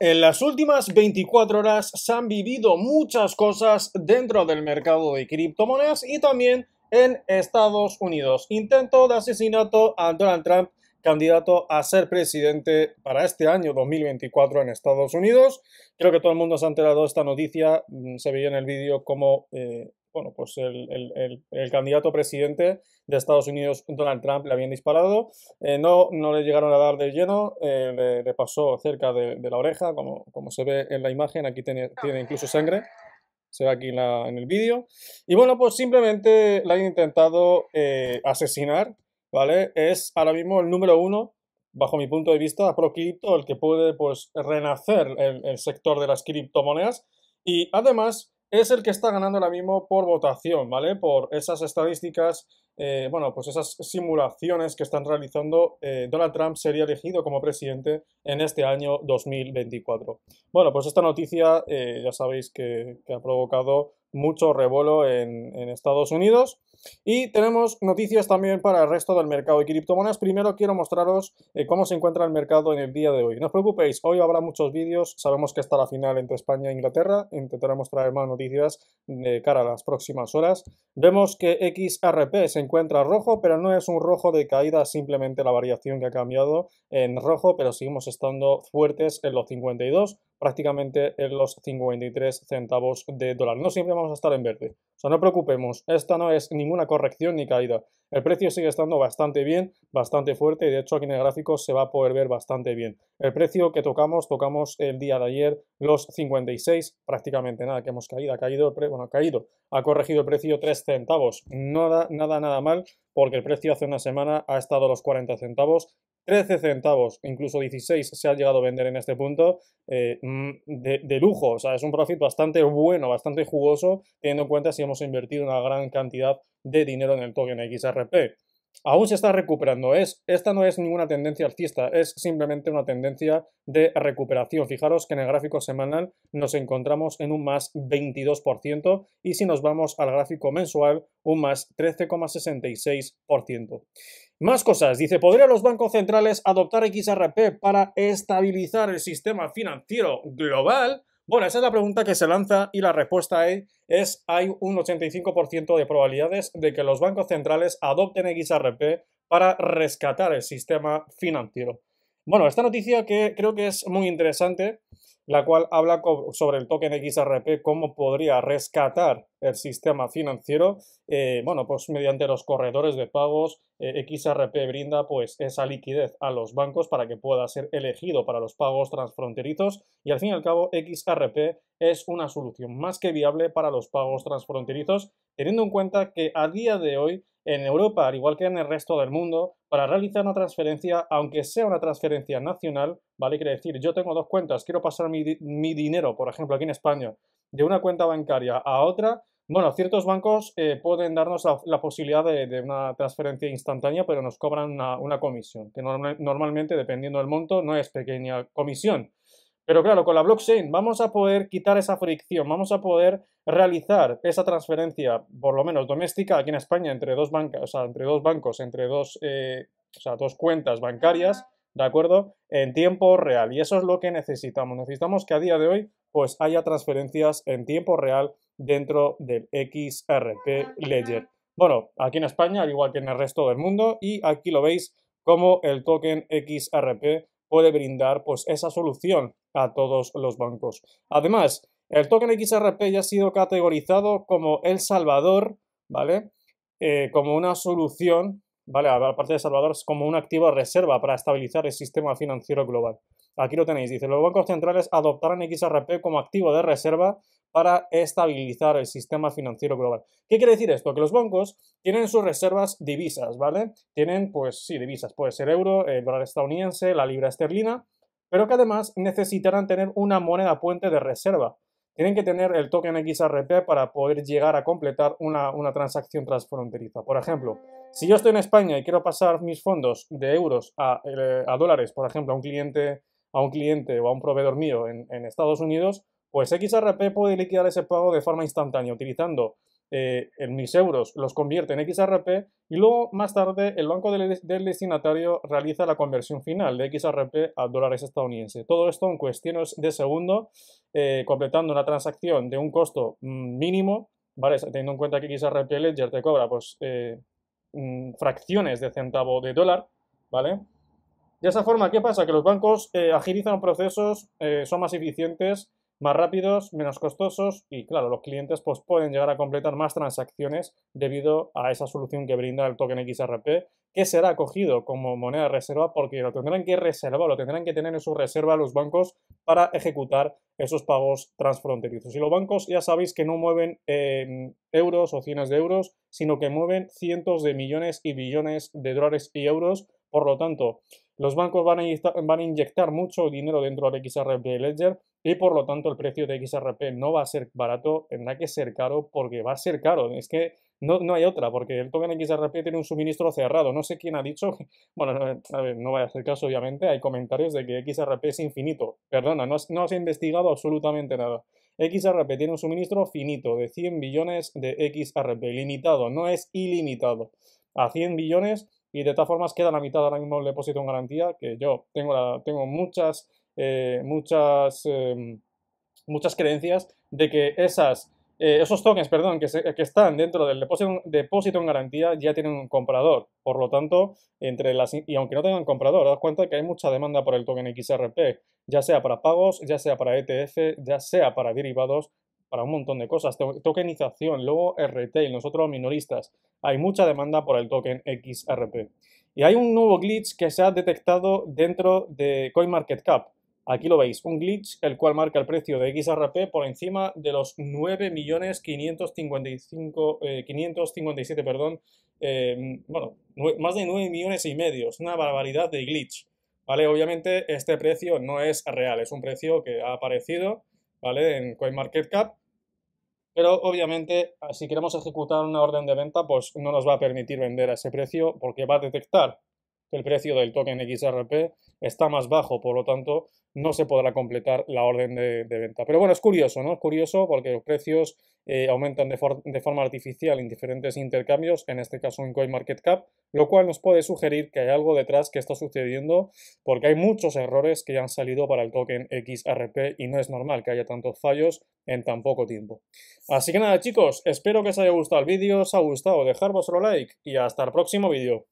En las últimas 24 horas se han vivido muchas cosas dentro del mercado de criptomonedas y también en Estados Unidos. Intento de asesinato a Donald Trump, candidato a ser presidente para este año 2024 en Estados Unidos. Creo que todo el mundo se ha enterado de esta noticia. Mm, se veía en el vídeo como eh, bueno, pues el, el, el, candidato presidente de Estados Unidos, Donald Trump, le habían disparado. Eh, no, no le llegaron a dar de lleno, eh, le, pasó cerca de, la oreja, como, como, se ve en la imagen, aquí tiene, incluso sangre, se ve aquí en, el vídeo. Y bueno, pues simplemente la han intentado eh, asesinar, ¿vale? Es ahora mismo el número uno bajo mi punto de vista, pro cripto, el que puede pues renacer el sector de las criptomonedas. Y además, es el que está ganando ahora mismo por votación, ¿vale? Por esas estadísticas eh, bueno, pues esas simulaciones que están realizando, eh, Donald Trump sería elegido como presidente en este año 2024. Bueno, pues esta noticia eh, ya sabéis que, ha provocado mucho revuelo en, Estados Unidos. Y tenemos noticias también para el resto del mercado de criptomonedas. Primero quiero mostraros cómo se encuentra el mercado en el día de hoy. No os preocupéis, hoy habrá muchos vídeos. Sabemos que está la final entre España e Inglaterra. Intentaremos traer más noticias de cara a las próximas horas. Vemos que XRP se encuentra rojo, pero no es un rojo de caída, simplemente la variación que ha cambiado en rojo, pero seguimos estando fuertes en los 52, prácticamente en los 53 centavos de dólar. No siempre vamos a estar en verde. O sea, no preocupemos, esta no es ninguna corrección ni caída. El precio sigue estando bastante bien, bastante fuerte de hecho aquí en el gráfico se va a poder ver bastante bien. El precio que tocamos, tocamos el día de ayer los 56, prácticamente nada que hemos caído, ha caído, bueno, ha caído, ha corregido el precio 3 centavos. Nada, nada, nada mal porque el precio hace una semana ha estado a los 40 centavos. 13 centavos, incluso 16 se ha llegado a vender en este punto, eh, mm, de, de, lujo, o sea, es un profit bastante bueno, bastante jugoso, teniendo en cuenta si hemos invertido una gran cantidad de dinero en el token XRP aún se está recuperando. Es, esta no es ninguna tendencia alcista, es simplemente una tendencia de recuperación. Fijaros que en el gráfico semanal nos encontramos en un más 22% y si nos vamos al gráfico mensual, un más 13,66%. Más cosas, dice, ¿podrían los bancos centrales adoptar XRP para estabilizar el sistema financiero global? Bueno, esa es la pregunta que se lanza y la respuesta es, es hay un 85% de probabilidades de que los bancos centrales adopten XRP para rescatar el sistema financiero. Bueno, esta noticia que creo que es muy interesante la cual habla sobre el token XRP, cómo podría rescatar el sistema financiero, eh, bueno, pues mediante los corredores de pagos, eh, XRP brinda pues esa liquidez a los bancos para que pueda ser elegido para los pagos transfronterizos y al fin y al cabo XRP es una solución más que viable para los pagos transfronterizos, teniendo en cuenta que a día de hoy en Europa, al igual que en el resto del mundo, para realizar una transferencia, aunque sea una transferencia nacional, ¿vale? Quiere decir, yo tengo dos cuentas, quiero pasar mi, dinero, por ejemplo, aquí en España, de una cuenta bancaria a otra, bueno, ciertos bancos eh, pueden darnos la, posibilidad de, una transferencia instantánea, pero nos cobran una, comisión, que normalmente, dependiendo del monto, no es pequeña comisión. Pero claro, con la blockchain vamos a poder quitar esa fricción, vamos a poder realizar esa transferencia, por lo menos doméstica, aquí en España, entre dos, bancos entre dos bancos, entre dos, eh, dos cuentas bancarias, ¿de acuerdo? En tiempo real. Y eso es lo que necesitamos. Necesitamos que a día de hoy pues haya transferencias en tiempo real dentro del XRP Ledger. Bueno, aquí en España, al igual que en el resto del mundo, y aquí lo veis como el token XRP puede brindar pues esa solución a todos los bancos. Además, el token XRP ya ha sido categorizado como El Salvador, ¿vale? Eh, como una solución ¿vale? aparte de Salvador, es como un activo de reserva para estabilizar el sistema financiero global. Aquí lo tenéis, dice, los bancos centrales adoptarán XRP como activo de reserva para estabilizar el sistema financiero global. ¿Qué quiere decir esto? Que los bancos tienen sus reservas divisas, ¿vale? Tienen, pues sí, divisas, puede ser euro, el dólar estadounidense, la libra esterlina, pero que además necesitarán tener una moneda puente de reserva tienen que tener el token XRP para poder llegar a completar una, transacción transfronteriza. Por ejemplo, si yo estoy en España y quiero pasar mis fondos de euros a, eh, a dólares, por ejemplo, a un cliente a un cliente o a un proveedor mío en, en Estados Unidos, pues XRP puede liquidar ese pago de forma instantánea utilizando eh, en mis euros los convierte en XRP y luego más tarde el banco del, destinatario realiza la conversión final de XRP a dólares estadounidenses. Todo esto en cuestiones de segundo, eh, completando una transacción de un costo mm, mínimo, ¿vale? teniendo en cuenta que XRP Ledger te cobra pues, eh, mm, fracciones de centavo de dólar, ¿vale? De esa forma, ¿qué pasa? Que los bancos agilizan procesos, son más eficientes más rápidos, menos costosos y claro, los clientes pues, pueden llegar a completar más transacciones debido a esa solución que brinda el token XRP, que será acogido como moneda de reserva porque lo tendrán que reservar, lo tendrán que tener en su reserva los bancos para ejecutar esos pagos transfronterizos. Y los bancos ya sabéis que no mueven em, euros o cientos de euros, sino que mueven cientos de millones y billones de dólares y euros. Por lo tanto, los bancos van a, inyectar mucho dinero dentro del XRP Ledger y por lo tanto el precio de XRP no va a ser barato, tendrá que ser caro porque va a ser caro. Es que no, hay otra, porque el token XRP tiene un suministro cerrado. No sé quién ha dicho, bueno, no vaya a hacer caso, obviamente, hay comentarios de que XRP es infinito. Perdona, no has, no investigado absolutamente nada. XRP tiene un suministro finito de 100 billones de XRP, limitado, no es ilimitado. A 100 billones y de todas formas queda la mitad ahora mismo el depósito en garantía, que yo tengo, tengo muchas, eh, muchas, em, muchas creencias de que esas, eh, esos tokens perdón, que, que, están dentro del depósito, en garantía ya tienen un comprador. Por lo tanto, entre las, y aunque no tengan comprador, das cuenta que hay mucha demanda por el token XRP, ya sea para pagos, ya sea para ETF, ya sea para derivados, para un montón de cosas. Tokenización, luego el retail, nosotros minoristas. Hay mucha demanda por el token XRP. Y hay un nuevo glitch que se ha detectado dentro de CoinMarketCap. Aquí lo veis, un glitch el cual marca el precio de XRP por encima de los 9.557.000. 557, eh, perdón, eh, bueno, más de 9 millones y medio, es una barbaridad de glitch, ¿vale? Obviamente este precio no es real, es un precio que ha aparecido, ¿vale? En CoinMarketCap pero obviamente, si queremos ejecutar una orden de venta, pues no nos va a permitir vender a ese precio porque va a detectar el precio del token XRP está más bajo, por lo tanto no se podrá completar la orden de, venta. Pero bueno, es curioso, ¿no? Es curioso porque los precios eh, aumentan de, forma artificial en diferentes intercambios, en este caso en CoinMarketCap, lo cual nos puede sugerir que hay algo detrás que está sucediendo porque hay muchos errores que ya han salido para el token XRP y no es normal que haya tantos fallos en tan poco tiempo. Así que nada chicos, espero que os haya gustado el vídeo, os ha gustado, dejar vuestro like y hasta el próximo vídeo.